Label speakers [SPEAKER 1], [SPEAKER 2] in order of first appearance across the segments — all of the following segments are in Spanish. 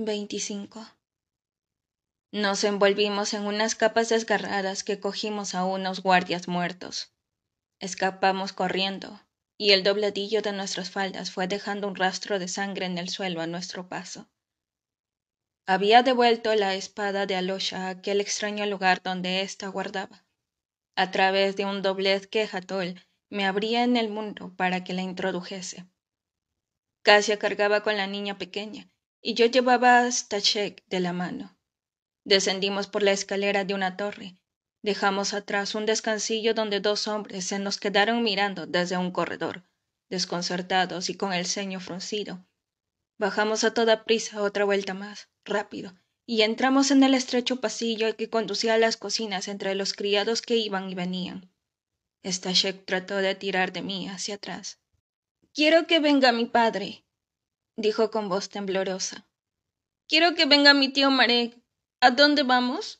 [SPEAKER 1] 25. Nos envolvimos en unas capas desgarradas que cogimos a unos guardias muertos. Escapamos corriendo, y el dobladillo de nuestras faldas fue dejando un rastro de sangre en el suelo a nuestro paso. Había devuelto la espada de Alosha a aquel extraño lugar donde ésta guardaba. A través de un doblez que Hatol me abría en el mundo para que la introdujese. Casi cargaba con la niña pequeña, y yo llevaba a Stachek de la mano. Descendimos por la escalera de una torre. Dejamos atrás un descansillo donde dos hombres se nos quedaron mirando desde un corredor, desconcertados y con el ceño fruncido. Bajamos a toda prisa otra vuelta más, rápido, y entramos en el estrecho pasillo que conducía a las cocinas entre los criados que iban y venían. Stachek trató de tirar de mí hacia atrás. Quiero que venga mi padre, dijo con voz temblorosa. Quiero que venga mi tío Marek. ¿A dónde vamos?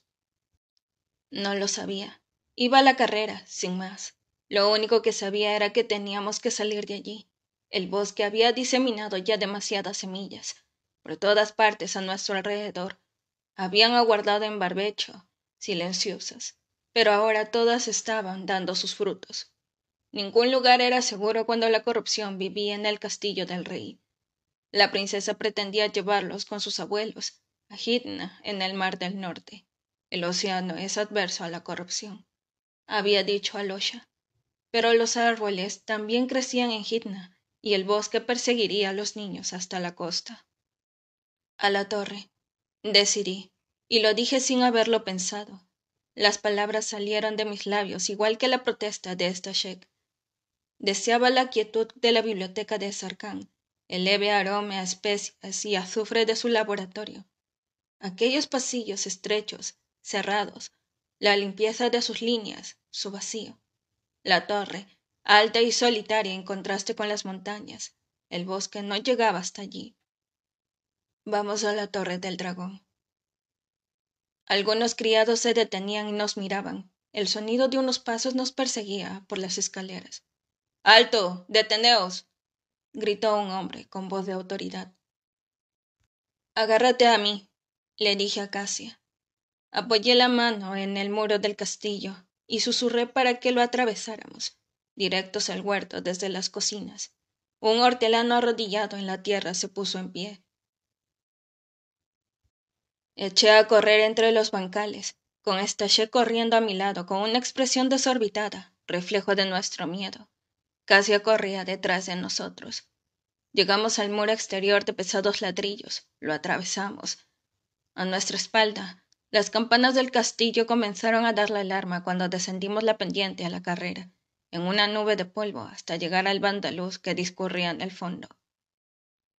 [SPEAKER 1] No lo sabía. Iba a la carrera, sin más. Lo único que sabía era que teníamos que salir de allí. El bosque había diseminado ya demasiadas semillas. Por todas partes a nuestro alrededor. Habían aguardado en barbecho, silenciosas, pero ahora todas estaban dando sus frutos. Ningún lugar era seguro cuando la corrupción vivía en el castillo del rey. La princesa pretendía llevarlos con sus abuelos a gitna en el Mar del Norte. El océano es adverso a la corrupción, había dicho Alosha. Pero los árboles también crecían en gitna y el bosque perseguiría a los niños hasta la costa. A la torre, decidí, y lo dije sin haberlo pensado. Las palabras salieron de mis labios igual que la protesta de esta Deseaba la quietud de la biblioteca de el leve aroma a especias y azufre de su laboratorio aquellos pasillos estrechos cerrados la limpieza de sus líneas su vacío la torre alta y solitaria en contraste con las montañas el bosque no llegaba hasta allí vamos a la torre del dragón algunos criados se detenían y nos miraban el sonido de unos pasos nos perseguía por las escaleras alto deteneos gritó un hombre con voz de autoridad. Agárrate a mí, le dije a Casia. Apoyé la mano en el muro del castillo y susurré para que lo atravesáramos, directos al huerto desde las cocinas. Un hortelano arrodillado en la tierra se puso en pie. Eché a correr entre los bancales, con estaché corriendo a mi lado con una expresión desorbitada, reflejo de nuestro miedo. Casio corría detrás de nosotros. Llegamos al muro exterior de pesados ladrillos, lo atravesamos. A nuestra espalda, las campanas del castillo comenzaron a dar la alarma cuando descendimos la pendiente a la carrera, en una nube de polvo hasta llegar al bandaluz que discurría en el fondo.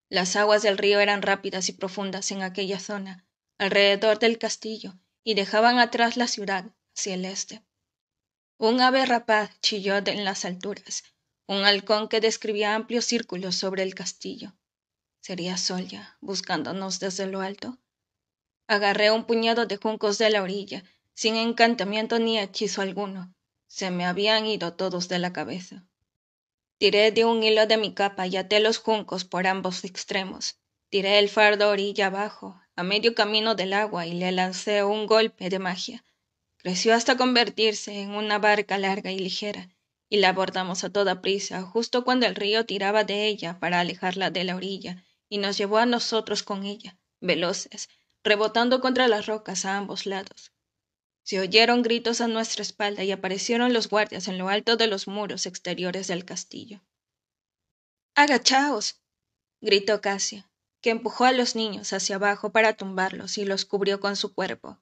[SPEAKER 1] Las aguas del río eran rápidas y profundas en aquella zona, alrededor del castillo, y dejaban atrás la ciudad, hacia el este. Un ave rapaz chilló en las alturas, un halcón que describía amplios círculos sobre el castillo. Sería Solya, buscándonos desde lo alto. Agarré un puñado de juncos de la orilla, sin encantamiento ni hechizo alguno. Se me habían ido todos de la cabeza. Tiré de un hilo de mi capa y até los juncos por ambos extremos. Tiré el fardo orilla abajo, a medio camino del agua, y le lancé un golpe de magia. Creció hasta convertirse en una barca larga y ligera, y la abordamos a toda prisa, justo cuando el río tiraba de ella para alejarla de la orilla, y nos llevó a nosotros con ella, veloces, rebotando contra las rocas a ambos lados. Se oyeron gritos a nuestra espalda y aparecieron los guardias en lo alto de los muros exteriores del castillo. Agachaos. gritó Casia, que empujó a los niños hacia abajo para tumbarlos y los cubrió con su cuerpo.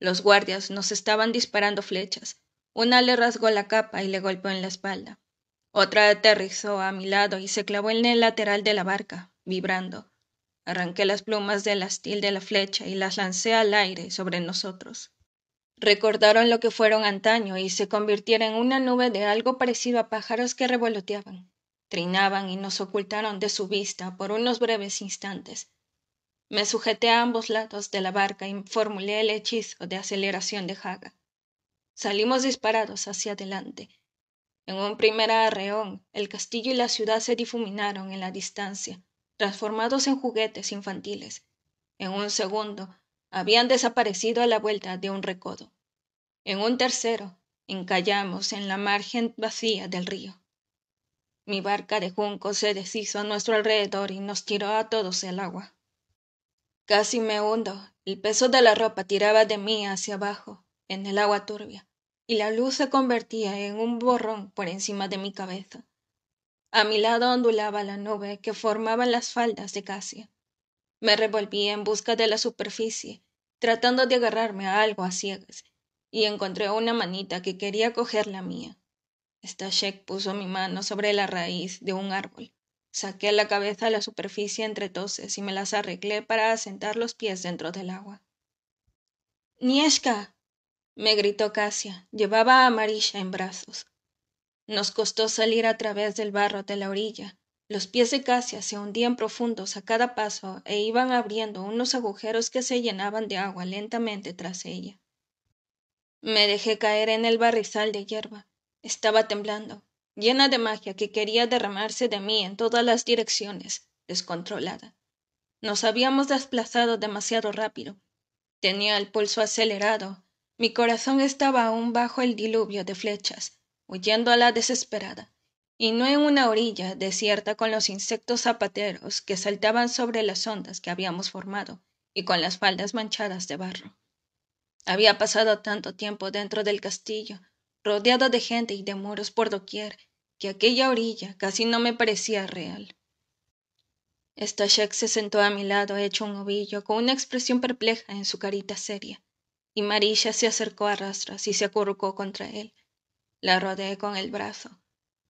[SPEAKER 1] Los guardias nos estaban disparando flechas, una le rasgó la capa y le golpeó en la espalda. Otra aterrizó a mi lado y se clavó en el lateral de la barca, vibrando. Arranqué las plumas del astil de la flecha y las lancé al aire sobre nosotros. Recordaron lo que fueron antaño y se convirtieron en una nube de algo parecido a pájaros que revoloteaban, trinaban y nos ocultaron de su vista por unos breves instantes. Me sujeté a ambos lados de la barca y formulé el hechizo de aceleración de Haga salimos disparados hacia adelante en un primer arreón el castillo y la ciudad se difuminaron en la distancia transformados en juguetes infantiles en un segundo habían desaparecido a la vuelta de un recodo en un tercero encallamos en la margen vacía del río mi barca de junco se deshizo a nuestro alrededor y nos tiró a todos el agua casi me hundo el peso de la ropa tiraba de mí hacia abajo en el agua turbia, y la luz se convertía en un borrón por encima de mi cabeza. A mi lado ondulaba la nube que formaban las faldas de Casia. Me revolví en busca de la superficie, tratando de agarrarme a algo a ciegas, y encontré una manita que quería coger la mía. Stashek puso mi mano sobre la raíz de un árbol. Saqué la cabeza a la superficie entre toses y me las arreglé para asentar los pies dentro del agua. Nieshka, me gritó Casia. Llevaba a Marisha en brazos. Nos costó salir a través del barro de la orilla. Los pies de Casia se hundían profundos a cada paso e iban abriendo unos agujeros que se llenaban de agua lentamente tras ella. Me dejé caer en el barrizal de hierba. Estaba temblando, llena de magia que quería derramarse de mí en todas las direcciones, descontrolada. Nos habíamos desplazado demasiado rápido. Tenía el pulso acelerado mi corazón estaba aún bajo el diluvio de flechas huyendo a la desesperada y no en una orilla desierta con los insectos zapateros que saltaban sobre las ondas que habíamos formado y con las faldas manchadas de barro. Había pasado tanto tiempo dentro del castillo, rodeado de gente y de muros por doquier, que aquella orilla casi no me parecía real. Estachek se sentó a mi lado hecho un ovillo con una expresión perpleja en su carita seria y Marilla se acercó a rastras y se acurrucó contra él. La rodeé con el brazo.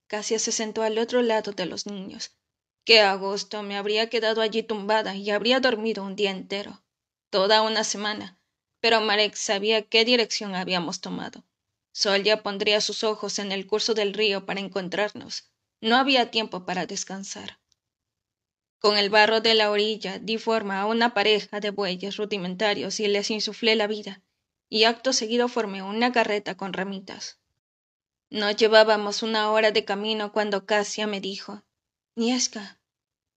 [SPEAKER 1] Casia se sentó al otro lado de los niños. ¡Qué agosto! Me habría quedado allí tumbada y habría dormido un día entero. Toda una semana. Pero Marek sabía qué dirección habíamos tomado. Sol ya pondría sus ojos en el curso del río para encontrarnos. No había tiempo para descansar. Con el barro de la orilla di forma a una pareja de bueyes rudimentarios y les insuflé la vida y acto seguido formé una carreta con ramitas. No llevábamos una hora de camino cuando Casia me dijo, Niesca,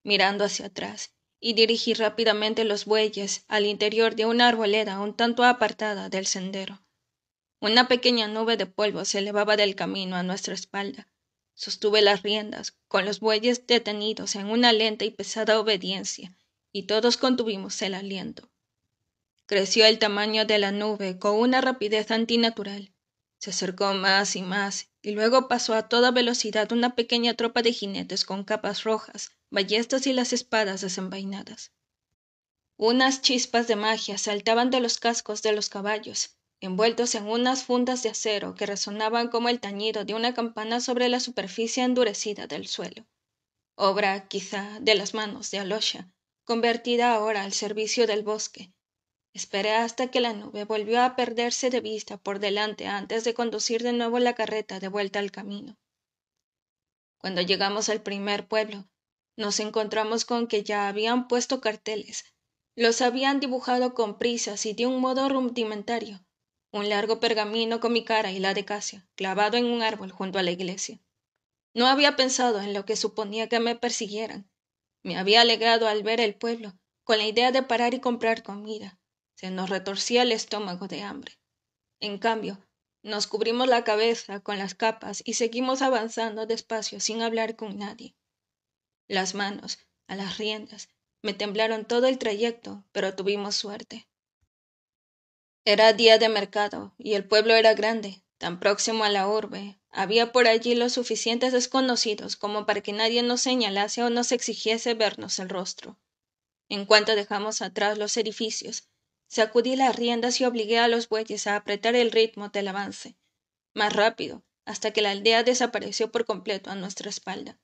[SPEAKER 1] mirando hacia atrás, y dirigí rápidamente los bueyes al interior de una arboleda un tanto apartada del sendero. Una pequeña nube de polvo se elevaba del camino a nuestra espalda. Sostuve las riendas, con los bueyes detenidos en una lenta y pesada obediencia, y todos contuvimos el aliento creció el tamaño de la nube con una rapidez antinatural. Se acercó más y más, y luego pasó a toda velocidad una pequeña tropa de jinetes con capas rojas, ballestas y las espadas desenvainadas. Unas chispas de magia saltaban de los cascos de los caballos, envueltos en unas fundas de acero que resonaban como el tañido de una campana sobre la superficie endurecida del suelo. Obra, quizá, de las manos de Alosha, convertida ahora al servicio del bosque, esperé hasta que la nube volvió a perderse de vista por delante antes de conducir de nuevo la carreta de vuelta al camino. Cuando llegamos al primer pueblo, nos encontramos con que ya habían puesto carteles. Los habían dibujado con prisas y de un modo rudimentario. Un largo pergamino con mi cara y la de Casia, clavado en un árbol junto a la iglesia. No había pensado en lo que suponía que me persiguieran. Me había alegrado al ver el pueblo, con la idea de parar y comprar comida, se nos retorcía el estómago de hambre. En cambio, nos cubrimos la cabeza con las capas y seguimos avanzando despacio sin hablar con nadie. Las manos, a las riendas, me temblaron todo el trayecto, pero tuvimos suerte. Era día de mercado y el pueblo era grande, tan próximo a la urbe. Había por allí los suficientes desconocidos como para que nadie nos señalase o nos exigiese vernos el rostro. En cuanto dejamos atrás los edificios, sacudí las riendas y obligué a los bueyes a apretar el ritmo del avance más rápido hasta que la aldea desapareció por completo a nuestra espalda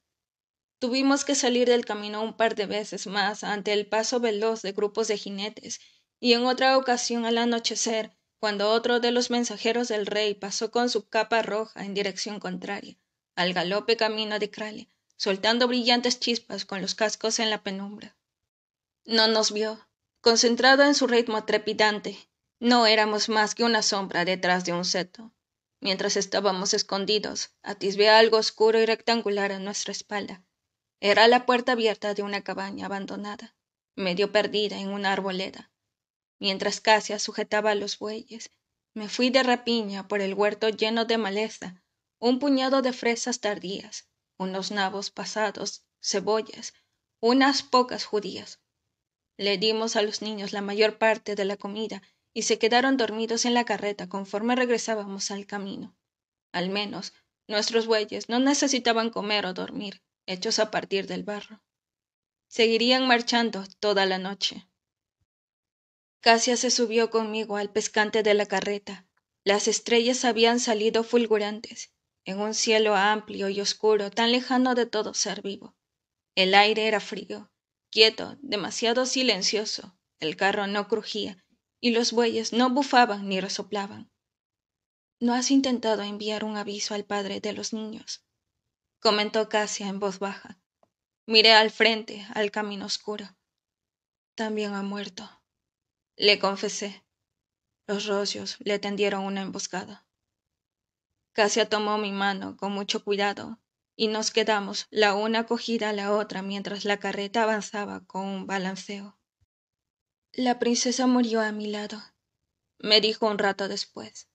[SPEAKER 1] tuvimos que salir del camino un par de veces más ante el paso veloz de grupos de jinetes y en otra ocasión al anochecer cuando otro de los mensajeros del rey pasó con su capa roja en dirección contraria al galope camino de Crale, soltando brillantes chispas con los cascos en la penumbra. No nos vio, Concentrado en su ritmo trepidante. No éramos más que una sombra detrás de un seto. Mientras estábamos escondidos, atisbé algo oscuro y rectangular a nuestra espalda. Era la puerta abierta de una cabaña abandonada, medio perdida en una arboleda. Mientras Casia sujetaba a los bueyes, me fui de rapiña por el huerto lleno de maleza, un puñado de fresas tardías, unos nabos pasados, cebollas, unas pocas judías, le dimos a los niños la mayor parte de la comida y se quedaron dormidos en la carreta conforme regresábamos al camino. Al menos, nuestros bueyes no necesitaban comer o dormir, hechos a partir del barro. Seguirían marchando toda la noche. Casia se subió conmigo al pescante de la carreta. Las estrellas habían salido fulgurantes, en un cielo amplio y oscuro tan lejano de todo ser vivo. El aire era frío, quieto demasiado silencioso el carro no crujía y los bueyes no bufaban ni resoplaban no has intentado enviar un aviso al padre de los niños comentó casia en voz baja miré al frente al camino oscuro también ha muerto le confesé los rocios le tendieron una emboscada casia tomó mi mano con mucho cuidado y nos quedamos la una cogida a la otra mientras la carreta avanzaba con un balanceo. La princesa murió a mi lado, me dijo un rato después.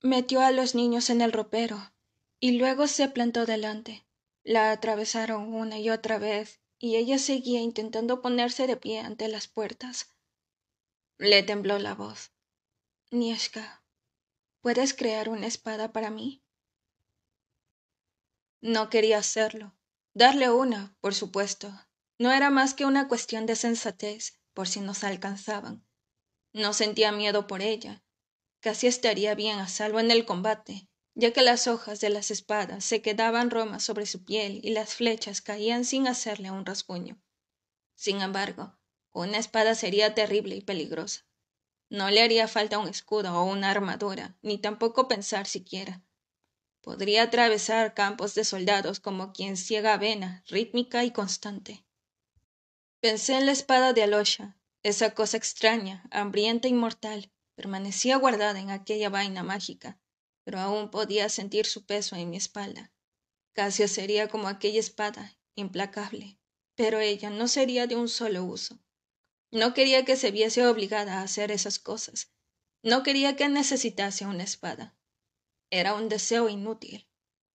[SPEAKER 1] Metió a los niños en el ropero y luego se plantó delante. La atravesaron una y otra vez y ella seguía intentando ponerse de pie ante las puertas. Le tembló la voz. Nieska, ¿puedes crear una espada para mí? no quería hacerlo darle una por supuesto no era más que una cuestión de sensatez por si nos alcanzaban no sentía miedo por ella casi estaría bien a salvo en el combate ya que las hojas de las espadas se quedaban romas sobre su piel y las flechas caían sin hacerle un rasguño sin embargo una espada sería terrible y peligrosa no le haría falta un escudo o una armadura ni tampoco pensar siquiera podría atravesar campos de soldados como quien ciega avena rítmica y constante pensé en la espada de alosha esa cosa extraña hambrienta y mortal permanecía guardada en aquella vaina mágica pero aún podía sentir su peso en mi espalda casi sería como aquella espada implacable pero ella no sería de un solo uso no quería que se viese obligada a hacer esas cosas no quería que necesitase una espada era un deseo inútil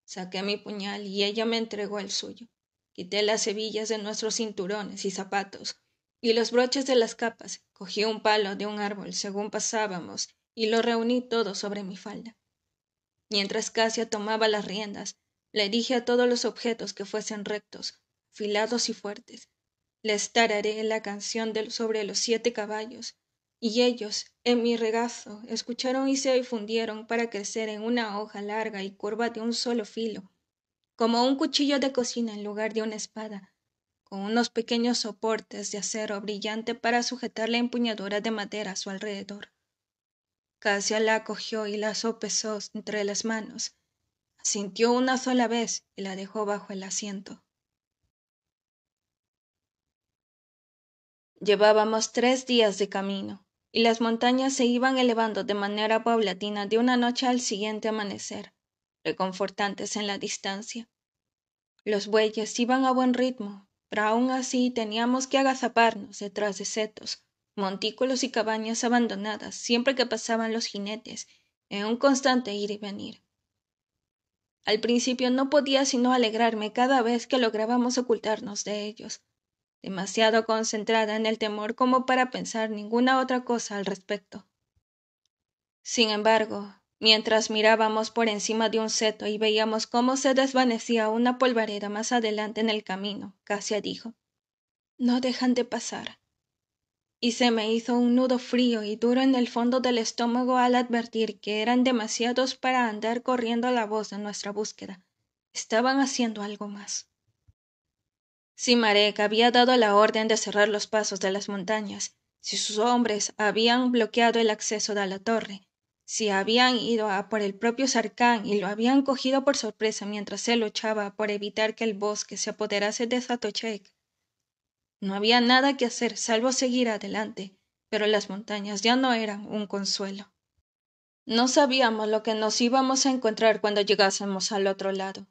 [SPEAKER 1] saqué mi puñal y ella me entregó el suyo quité las hebillas de nuestros cinturones y zapatos y los broches de las capas cogí un palo de un árbol según pasábamos y lo reuní todo sobre mi falda mientras casia tomaba las riendas le dije a todos los objetos que fuesen rectos filados y fuertes les tararé la canción sobre los siete caballos y ellos en mi regazo escucharon y se difundieron para crecer en una hoja larga y curva de un solo filo, como un cuchillo de cocina en lugar de una espada, con unos pequeños soportes de acero brillante para sujetar la empuñadura de madera a su alrededor. Casia la cogió y la sopesó entre las manos, sintió una sola vez y la dejó bajo el asiento. Llevábamos tres días de camino y las montañas se iban elevando de manera paulatina de una noche al siguiente amanecer, reconfortantes en la distancia. Los bueyes iban a buen ritmo, pero aún así teníamos que agazaparnos detrás de setos, montículos y cabañas abandonadas siempre que pasaban los jinetes, en un constante ir y venir. Al principio no podía sino alegrarme cada vez que lográbamos ocultarnos de ellos, demasiado concentrada en el temor como para pensar ninguna otra cosa al respecto. Sin embargo, mientras mirábamos por encima de un seto y veíamos cómo se desvanecía una polvareda más adelante en el camino, Casia dijo, No dejan de pasar. Y se me hizo un nudo frío y duro en el fondo del estómago al advertir que eran demasiados para andar corriendo a la voz en nuestra búsqueda. Estaban haciendo algo más. Si Marek había dado la orden de cerrar los pasos de las montañas, si sus hombres habían bloqueado el acceso de la torre, si habían ido a por el propio Sarkán y lo habían cogido por sorpresa mientras él luchaba por evitar que el bosque se apoderase de Satochek. No había nada que hacer salvo seguir adelante, pero las montañas ya no eran un consuelo. No sabíamos lo que nos íbamos a encontrar cuando llegásemos al otro lado.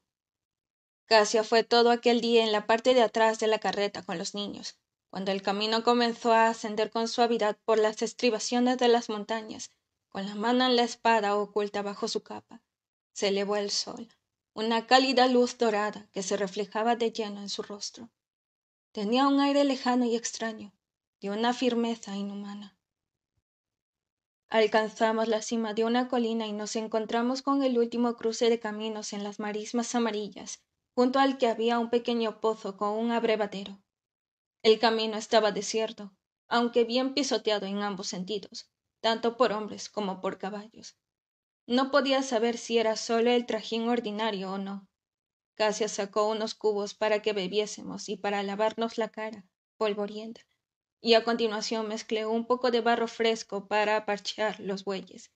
[SPEAKER 1] Casia fue todo aquel día en la parte de atrás de la carreta con los niños. Cuando el camino comenzó a ascender con suavidad por las estribaciones de las montañas, con la mano en la espada oculta bajo su capa, se elevó el sol, una cálida luz dorada que se reflejaba de lleno en su rostro. Tenía un aire lejano y extraño, de una firmeza inhumana. Alcanzamos la cima de una colina y nos encontramos con el último cruce de caminos en las marismas amarillas junto al que había un pequeño pozo con un abrevadero. El camino estaba desierto, aunque bien pisoteado en ambos sentidos, tanto por hombres como por caballos. No podía saber si era solo el trajín ordinario o no. Casia sacó unos cubos para que bebiésemos y para lavarnos la cara, polvorienta, y a continuación mezclé un poco de barro fresco para parchear los bueyes.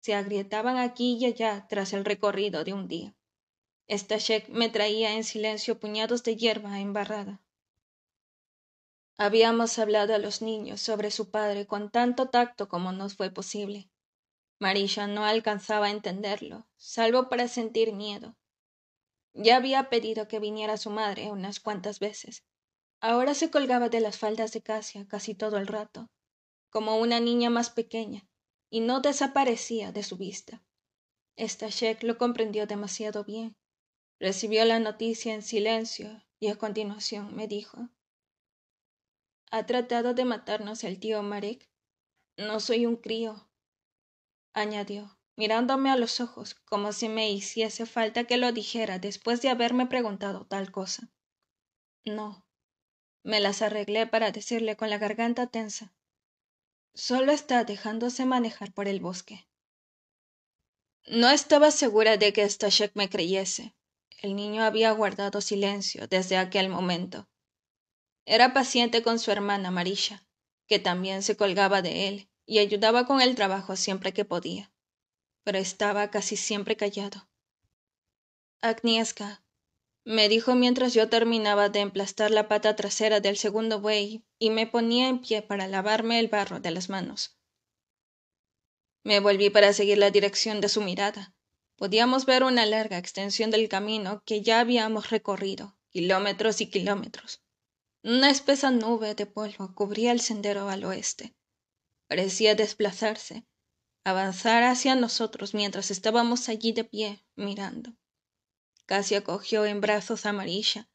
[SPEAKER 1] Se agrietaban aquí y allá tras el recorrido de un día. Stashek me traía en silencio puñados de hierba embarrada. Habíamos hablado a los niños sobre su padre con tanto tacto como nos fue posible. Marilla no alcanzaba a entenderlo, salvo para sentir miedo. Ya había pedido que viniera su madre unas cuantas veces. Ahora se colgaba de las faldas de Casia casi todo el rato, como una niña más pequeña, y no desaparecía de su vista. Stashek lo comprendió demasiado bien. Recibió la noticia en silencio y a continuación me dijo Ha tratado de matarnos el tío Marek. No soy un crío, añadió, mirándome a los ojos como si me hiciese falta que lo dijera después de haberme preguntado tal cosa. No. Me las arreglé para decirle con la garganta tensa. Solo está dejándose manejar por el bosque. No estaba segura de que Stashek este me creyese, el niño había guardado silencio desde aquel momento. Era paciente con su hermana Marisha, que también se colgaba de él y ayudaba con el trabajo siempre que podía, pero estaba casi siempre callado. Agnieszka, me dijo mientras yo terminaba de emplastar la pata trasera del segundo buey y me ponía en pie para lavarme el barro de las manos. Me volví para seguir la dirección de su mirada, podíamos ver una larga extensión del camino que ya habíamos recorrido kilómetros y kilómetros. Una espesa nube de polvo cubría el sendero al oeste. Parecía desplazarse, avanzar hacia nosotros mientras estábamos allí de pie, mirando. Casi acogió en brazos amarilla.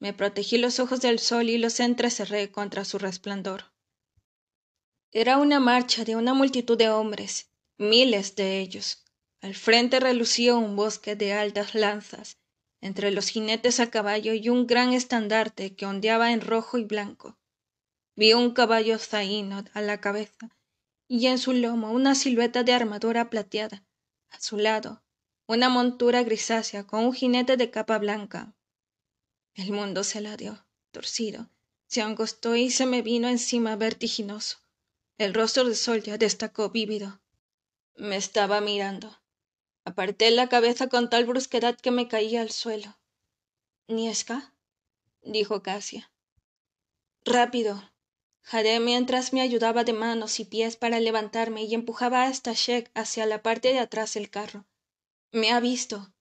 [SPEAKER 1] Me protegí los ojos del sol y los entrecerré contra su resplandor. Era una marcha de una multitud de hombres, miles de ellos, al frente relucía un bosque de altas lanzas entre los jinetes a caballo y un gran estandarte que ondeaba en rojo y blanco vi un caballo zaino a la cabeza y en su lomo una silueta de armadura plateada a su lado una montura grisácea con un jinete de capa blanca el mundo se la dio torcido se angostó y se me vino encima vertiginoso el rostro de sol destacó vívido me estaba mirando Aparté la cabeza con tal brusquedad que me caía al suelo. Niesca, dijo Casia. Rápido, Jadé mientras me ayudaba de manos y pies para levantarme y empujaba a Stashek hacia la parte de atrás del carro. Me ha visto.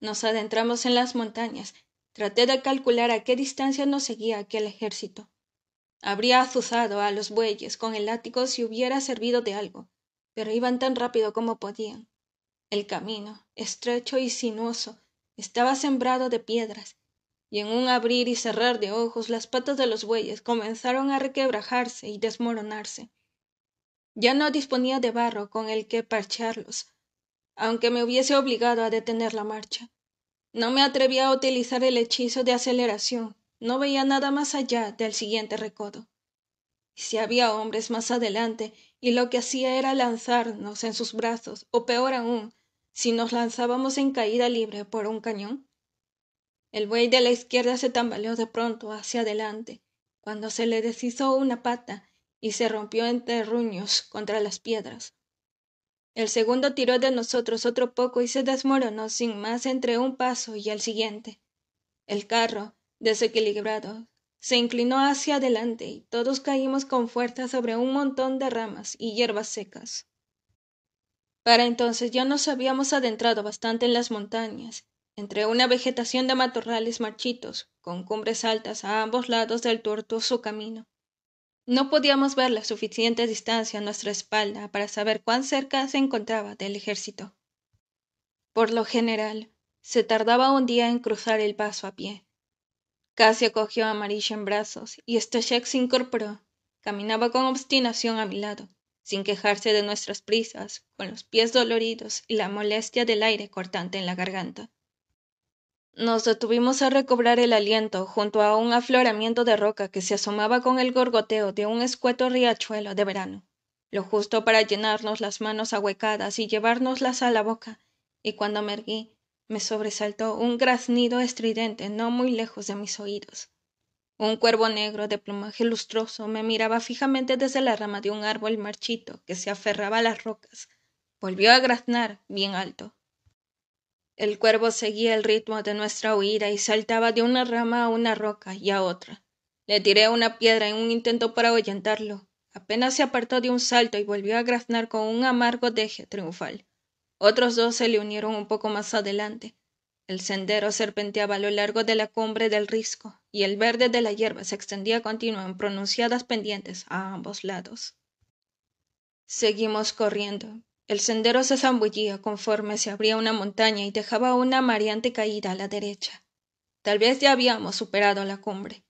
[SPEAKER 1] Nos adentramos en las montañas. Traté de calcular a qué distancia nos seguía aquel ejército. Habría azuzado a los bueyes con el látigo si hubiera servido de algo, pero iban tan rápido como podían el camino estrecho y sinuoso estaba sembrado de piedras y en un abrir y cerrar de ojos las patas de los bueyes comenzaron a requebrajarse y desmoronarse ya no disponía de barro con el que parcharlos aunque me hubiese obligado a detener la marcha no me atrevía a utilizar el hechizo de aceleración no veía nada más allá del siguiente recodo si había hombres más adelante y lo que hacía era lanzarnos en sus brazos o peor aún si nos lanzábamos en caída libre por un cañón el buey de la izquierda se tambaleó de pronto hacia adelante cuando se le deshizo una pata y se rompió en terruños contra las piedras el segundo tiró de nosotros otro poco y se desmoronó sin más entre un paso y el siguiente el carro desequilibrado se inclinó hacia adelante y todos caímos con fuerza sobre un montón de ramas y hierbas secas para entonces ya nos habíamos adentrado bastante en las montañas, entre una vegetación de matorrales marchitos, con cumbres altas a ambos lados del tortuoso camino. No podíamos ver la suficiente distancia a nuestra espalda para saber cuán cerca se encontraba del ejército. Por lo general, se tardaba un día en cruzar el paso a pie. casi acogió a Marisha en brazos y Stashek este se incorporó. Caminaba con obstinación a mi lado sin quejarse de nuestras prisas, con los pies doloridos y la molestia del aire cortante en la garganta. Nos detuvimos a recobrar el aliento junto a un afloramiento de roca que se asomaba con el gorgoteo de un escueto riachuelo de verano, lo justo para llenarnos las manos ahuecadas y llevárnoslas a la boca, y cuando me erguí, me sobresaltó un graznido estridente no muy lejos de mis oídos un cuervo negro de plumaje lustroso me miraba fijamente desde la rama de un árbol marchito que se aferraba a las rocas. Volvió a graznar bien alto. El cuervo seguía el ritmo de nuestra huida y saltaba de una rama a una roca y a otra. Le tiré una piedra en un intento para ahuyentarlo. Apenas se apartó de un salto y volvió a graznar con un amargo deje triunfal. Otros dos se le unieron un poco más adelante el sendero serpenteaba a lo largo de la cumbre del risco y el verde de la hierba se extendía continuo en pronunciadas pendientes a ambos lados. Seguimos corriendo. El sendero se zambullía conforme se abría una montaña y dejaba una mareante caída a la derecha. Tal vez ya habíamos superado la cumbre.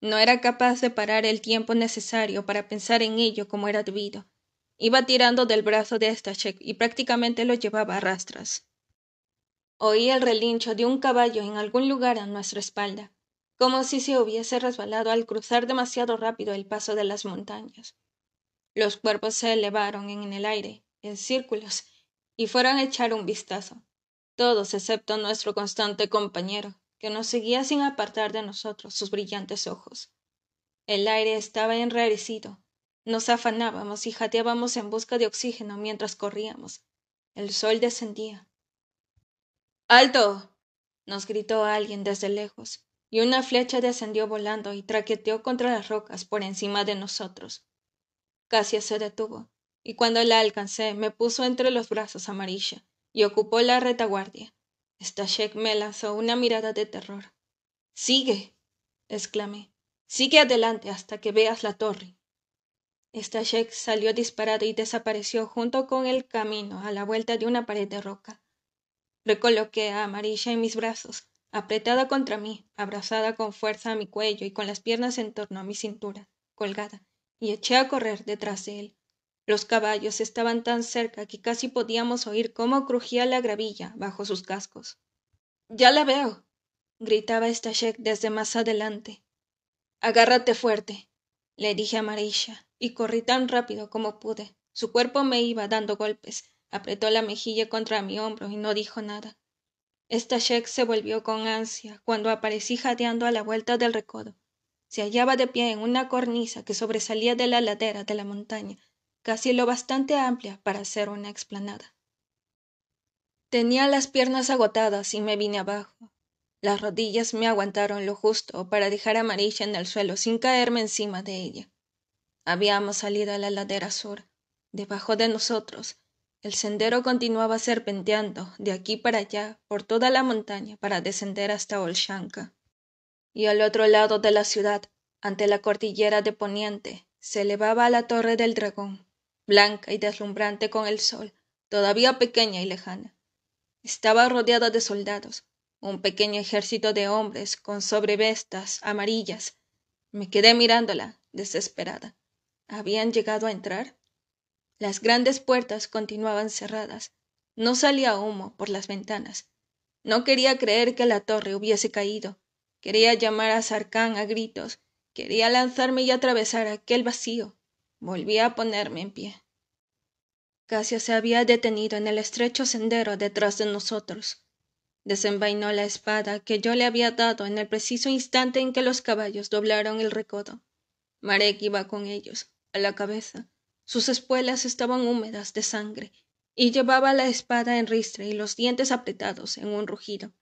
[SPEAKER 1] No era capaz de parar el tiempo necesario para pensar en ello como era debido. Iba tirando del brazo de Stachek y prácticamente lo llevaba a rastras oí el relincho de un caballo en algún lugar a nuestra espalda como si se hubiese resbalado al cruzar demasiado rápido el paso de las montañas. Los cuerpos se elevaron en el aire, en círculos, y fueron a echar un vistazo, todos excepto nuestro constante compañero, que nos seguía sin apartar de nosotros sus brillantes ojos. El aire estaba enrarecido. Nos afanábamos y jateábamos en busca de oxígeno mientras corríamos. El sol descendía alto nos gritó alguien desde lejos, y una flecha descendió volando y traqueteó contra las rocas por encima de nosotros. Casi se detuvo, y cuando la alcancé me puso entre los brazos amarilla y ocupó la retaguardia. Stashek me lanzó una mirada de terror. Sigue, exclamé. Sigue adelante hasta que veas la torre. Stashek salió disparado y desapareció junto con el camino a la vuelta de una pared de roca recoloqué a amarilla en mis brazos apretada contra mí abrazada con fuerza a mi cuello y con las piernas en torno a mi cintura colgada y eché a correr detrás de él los caballos estaban tan cerca que casi podíamos oír cómo crujía la gravilla bajo sus cascos ya la veo gritaba stashek desde más adelante agárrate fuerte le dije a Marisha, y corrí tan rápido como pude. Su cuerpo me iba dando golpes, apretó la mejilla contra mi hombro y no dijo nada. Esta Sheik se volvió con ansia cuando aparecí jadeando a la vuelta del recodo. Se hallaba de pie en una cornisa que sobresalía de la ladera de la montaña, casi lo bastante amplia para hacer una explanada. Tenía las piernas agotadas y me vine abajo. Las rodillas me aguantaron lo justo para dejar amarilla en el suelo sin caerme encima de ella. Habíamos salido a la ladera sur. Debajo de nosotros el sendero continuaba serpenteando de aquí para allá por toda la montaña para descender hasta Olshanka. Y al otro lado de la ciudad, ante la cordillera de Poniente, se elevaba la torre del dragón, blanca y deslumbrante con el sol, todavía pequeña y lejana. Estaba rodeada de soldados, un pequeño ejército de hombres con sobrevestas amarillas. Me quedé mirándola, desesperada. ¿Habían llegado a entrar? las grandes puertas continuaban cerradas no salía humo por las ventanas no quería creer que la torre hubiese caído quería llamar a sarkán a gritos quería lanzarme y atravesar aquel vacío volví a ponerme en pie casi se había detenido en el estrecho sendero detrás de nosotros desenvainó la espada que yo le había dado en el preciso instante en que los caballos doblaron el recodo marek iba con ellos a la cabeza sus espuelas estaban húmedas de sangre y llevaba la espada en ristre y los dientes apretados en un rugido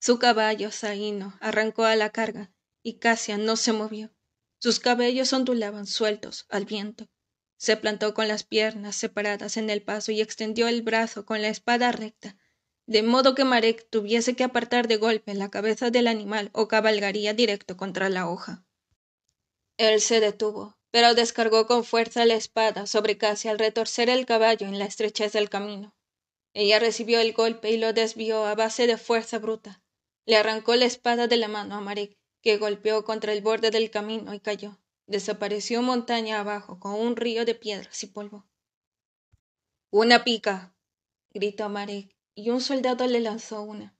[SPEAKER 1] su caballo zaino arrancó a la carga y casia no se movió sus cabellos ondulaban sueltos al viento se plantó con las piernas separadas en el paso y extendió el brazo con la espada recta de modo que Marek tuviese que apartar de golpe la cabeza del animal o cabalgaría directo contra la hoja. Él se detuvo, pero descargó con fuerza la espada sobre casi al retorcer el caballo en la estrechez del camino. Ella recibió el golpe y lo desvió a base de fuerza bruta. Le arrancó la espada de la mano a Marek, que golpeó contra el borde del camino y cayó. Desapareció montaña abajo con un río de piedras y polvo. Una pica. gritó Marek, y un soldado le lanzó una.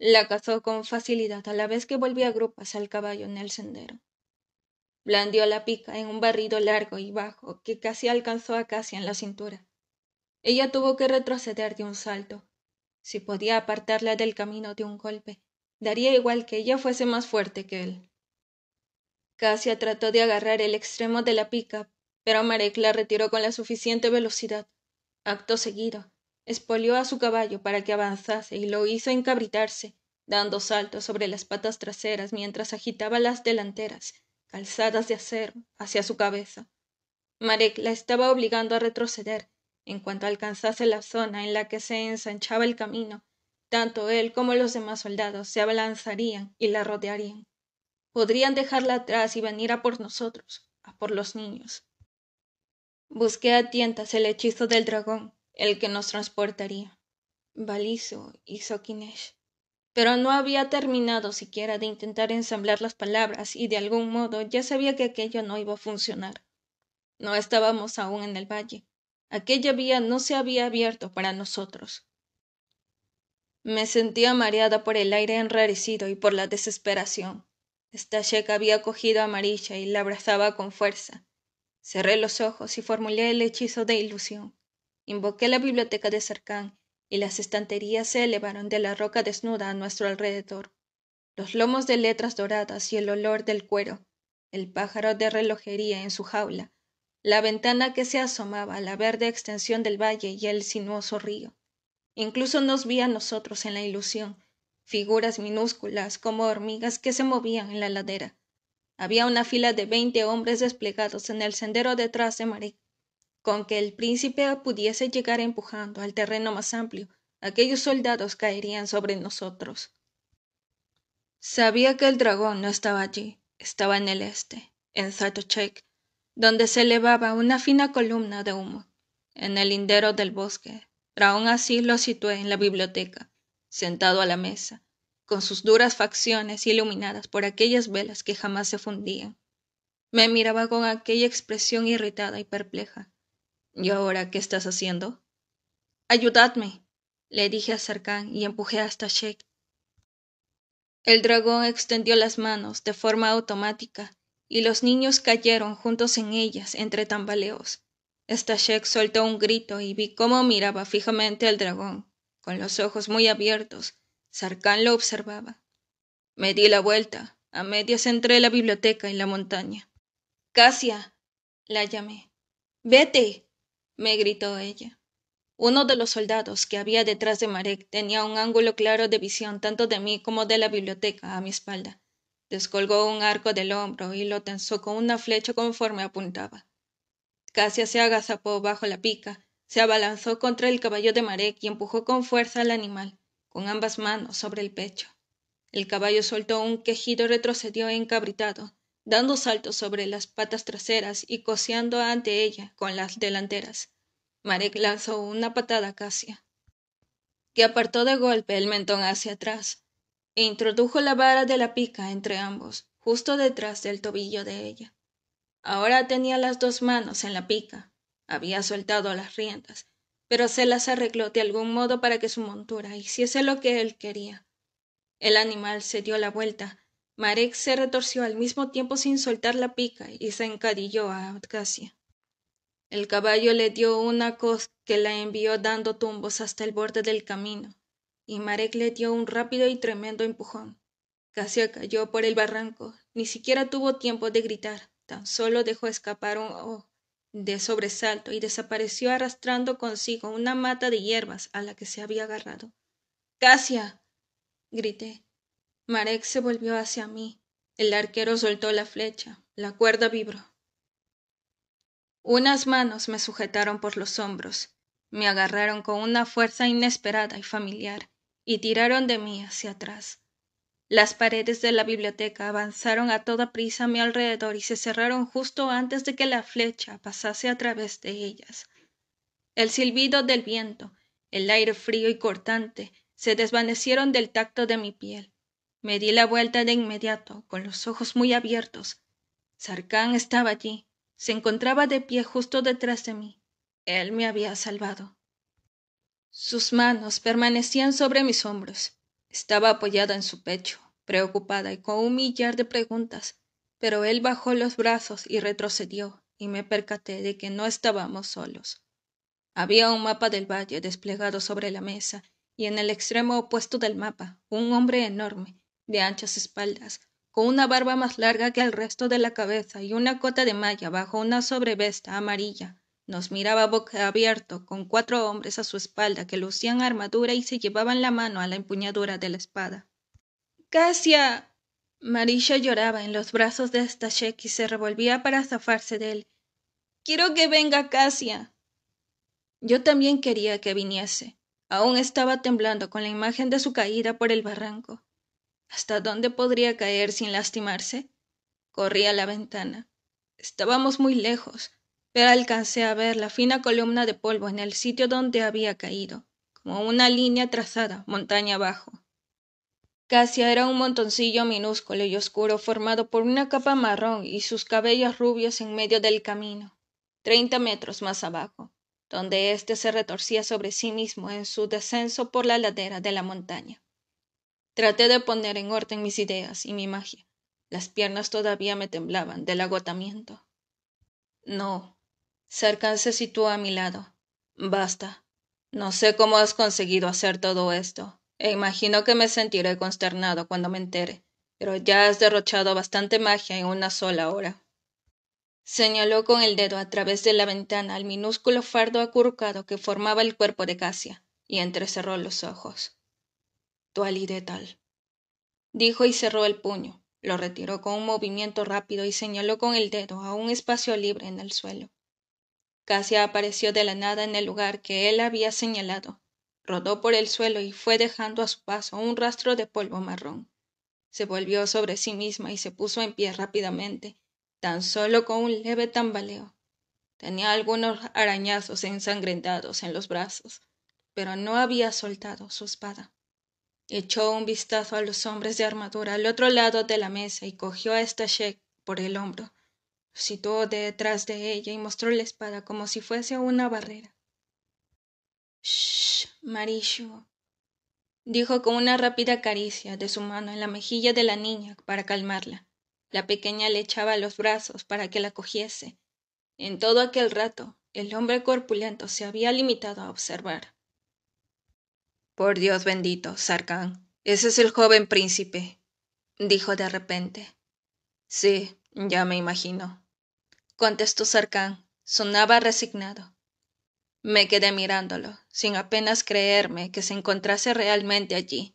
[SPEAKER 1] La cazó con facilidad a la vez que volvía a grupas al caballo en el sendero blandió la pica en un barrido largo y bajo que casi alcanzó a Casia en la cintura. Ella tuvo que retroceder de un salto. Si podía apartarla del camino de un golpe, daría igual que ella fuese más fuerte que él. Casia trató de agarrar el extremo de la pica, pero Marek la retiró con la suficiente velocidad. Acto seguido, espolió a su caballo para que avanzase y lo hizo encabritarse, dando saltos sobre las patas traseras mientras agitaba las delanteras calzadas de acero hacia su cabeza. Marek la estaba obligando a retroceder en cuanto alcanzase la zona en la que se ensanchaba el camino. Tanto él como los demás soldados se abalanzarían y la rodearían. Podrían dejarla atrás y venir a por nosotros, a por los niños. Busqué a tientas el hechizo del dragón, el que nos transportaría. Balizo hizo Kinesh pero no había terminado siquiera de intentar ensamblar las palabras y de algún modo ya sabía que aquello no iba a funcionar. No estábamos aún en el valle. Aquella vía no se había abierto para nosotros. Me sentía mareada por el aire enrarecido y por la desesperación. Esta había cogido a Amarilla y la abrazaba con fuerza. Cerré los ojos y formulé el hechizo de ilusión. Invoqué la biblioteca de Cercán y las estanterías se elevaron de la roca desnuda a nuestro alrededor. Los lomos de letras doradas y el olor del cuero, el pájaro de relojería en su jaula, la ventana que se asomaba a la verde extensión del valle y el sinuoso río. Incluso nos vi a nosotros en la ilusión, figuras minúsculas como hormigas que se movían en la ladera. Había una fila de veinte hombres desplegados en el sendero detrás de Marek, con que el príncipe pudiese llegar empujando al terreno más amplio, aquellos soldados caerían sobre nosotros. Sabía que el dragón no estaba allí, estaba en el este, en Zatochek, donde se elevaba una fina columna de humo, en el lindero del bosque, pero así lo situé en la biblioteca, sentado a la mesa, con sus duras facciones iluminadas por aquellas velas que jamás se fundían. Me miraba con aquella expresión irritada y perpleja, ¿Y ahora qué estás haciendo? Ayudadme, le dije a Sarkán y empujé hasta Stashek. El dragón extendió las manos de forma automática y los niños cayeron juntos en ellas entre tambaleos. Stashek soltó un grito y vi cómo miraba fijamente al dragón, con los ojos muy abiertos. Sarkán lo observaba. Me di la vuelta, a medias entre la biblioteca y la montaña. Casia, la llamé. Vete me gritó ella. Uno de los soldados que había detrás de Marek tenía un ángulo claro de visión tanto de mí como de la biblioteca a mi espalda. Descolgó un arco del hombro y lo tensó con una flecha conforme apuntaba. Casia se agazapó bajo la pica, se abalanzó contra el caballo de Marek y empujó con fuerza al animal, con ambas manos sobre el pecho. El caballo soltó un quejido retrocedió encabritado, dando saltos sobre las patas traseras y coseando ante ella con las delanteras. Marek lanzó una patada a Casia, que apartó de golpe el mentón hacia atrás, e introdujo la vara de la pica entre ambos, justo detrás del tobillo de ella. Ahora tenía las dos manos en la pica. Había soltado las riendas, pero se las arregló de algún modo para que su montura hiciese lo que él quería. El animal se dio la vuelta marek se retorció al mismo tiempo sin soltar la pica y se encadilló a casia el caballo le dio una coz que la envió dando tumbos hasta el borde del camino y marek le dio un rápido y tremendo empujón casia cayó por el barranco ni siquiera tuvo tiempo de gritar tan solo dejó escapar un oh de sobresalto y desapareció arrastrando consigo una mata de hierbas a la que se había agarrado casia grité marek se volvió hacia mí el arquero soltó la flecha la cuerda vibró unas manos me sujetaron por los hombros me agarraron con una fuerza inesperada y familiar y tiraron de mí hacia atrás las paredes de la biblioteca avanzaron a toda prisa a mi alrededor y se cerraron justo antes de que la flecha pasase a través de ellas el silbido del viento el aire frío y cortante se desvanecieron del tacto de mi piel me di la vuelta de inmediato con los ojos muy abiertos sarkán estaba allí se encontraba de pie justo detrás de mí él me había salvado sus manos permanecían sobre mis hombros estaba apoyada en su pecho preocupada y con un millar de preguntas pero él bajó los brazos y retrocedió y me percaté de que no estábamos solos había un mapa del valle desplegado sobre la mesa y en el extremo opuesto del mapa un hombre enorme de anchas espaldas, con una barba más larga que el resto de la cabeza y una cota de malla bajo una sobrevesta amarilla. Nos miraba boca abierto, con cuatro hombres a su espalda que lucían armadura y se llevaban la mano a la empuñadura de la espada. Casia. Marisha lloraba en los brazos de Stashek y se revolvía para zafarse de él. Quiero que venga Casia. Yo también quería que viniese. Aún estaba temblando con la imagen de su caída por el barranco hasta dónde podría caer sin lastimarse corrí a la ventana estábamos muy lejos pero alcancé a ver la fina columna de polvo en el sitio donde había caído como una línea trazada montaña abajo Casi era un montoncillo minúsculo y oscuro formado por una capa marrón y sus cabellos rubios en medio del camino, treinta metros más abajo, donde éste se retorcía sobre sí mismo en su descenso por la ladera de la montaña traté de poner en orden mis ideas y mi magia las piernas todavía me temblaban del agotamiento no Cercan se situó a mi lado basta no sé cómo has conseguido hacer todo esto e imagino que me sentiré consternado cuando me entere pero ya has derrochado bastante magia en una sola hora señaló con el dedo a través de la ventana al minúsculo fardo acurrucado que formaba el cuerpo de casia y entrecerró los ojos y de tal. Dijo y cerró el puño, lo retiró con un movimiento rápido y señaló con el dedo a un espacio libre en el suelo. casi apareció de la nada en el lugar que él había señalado, rodó por el suelo y fue dejando a su paso un rastro de polvo marrón. Se volvió sobre sí misma y se puso en pie rápidamente, tan solo con un leve tambaleo. Tenía algunos arañazos ensangrentados en los brazos, pero no había soltado su espada echó un vistazo a los hombres de armadura al otro lado de la mesa y cogió a Estelle por el hombro, situó detrás de ella y mostró la espada como si fuese una barrera. Shh, Marishu, dijo con una rápida caricia de su mano en la mejilla de la niña para calmarla. La pequeña le echaba los brazos para que la cogiese. En todo aquel rato, el hombre corpulento se había limitado a observar por dios bendito sarkán ese es el joven príncipe dijo de repente sí ya me imagino contestó sarkán sonaba resignado me quedé mirándolo sin apenas creerme que se encontrase realmente allí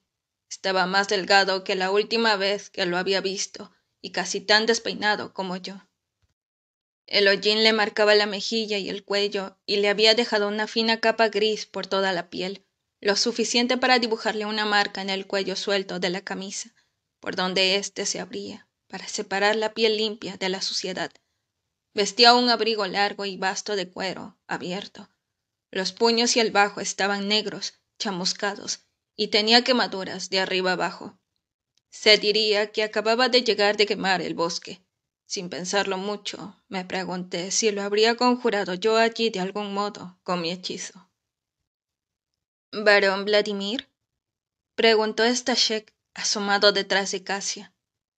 [SPEAKER 1] estaba más delgado que la última vez que lo había visto y casi tan despeinado como yo el hollín le marcaba la mejilla y el cuello y le había dejado una fina capa gris por toda la piel lo suficiente para dibujarle una marca en el cuello suelto de la camisa, por donde éste se abría, para separar la piel limpia de la suciedad. Vestía un abrigo largo y vasto de cuero, abierto. Los puños y el bajo estaban negros, chamuscados, y tenía quemaduras de arriba abajo. Se diría que acababa de llegar de quemar el bosque. Sin pensarlo mucho, me pregunté si lo habría conjurado yo allí de algún modo con mi hechizo. —¿Varón vladimir preguntó stashek asomado detrás de casia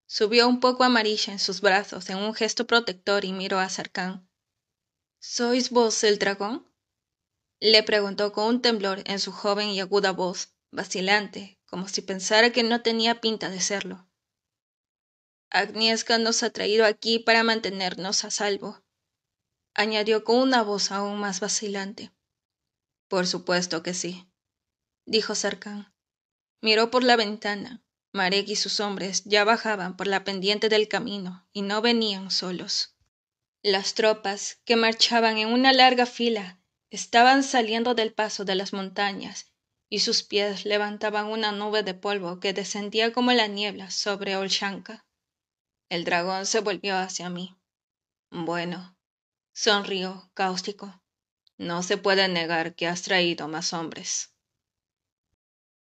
[SPEAKER 1] subió un poco amarilla en sus brazos en un gesto protector y miró a sarkán sois vos el dragón le preguntó con un temblor en su joven y aguda voz vacilante como si pensara que no tenía pinta de serlo agnieszka nos ha traído aquí para mantenernos a salvo añadió con una voz aún más vacilante por supuesto que sí dijo Sarkán. Miró por la ventana. Marek y sus hombres ya bajaban por la pendiente del camino y no venían solos. Las tropas, que marchaban en una larga fila, estaban saliendo del paso de las montañas y sus pies levantaban una nube de polvo que descendía como la niebla sobre Olshanka. El dragón se volvió hacia mí. Bueno, sonrió cáustico. No se puede negar que has traído más hombres.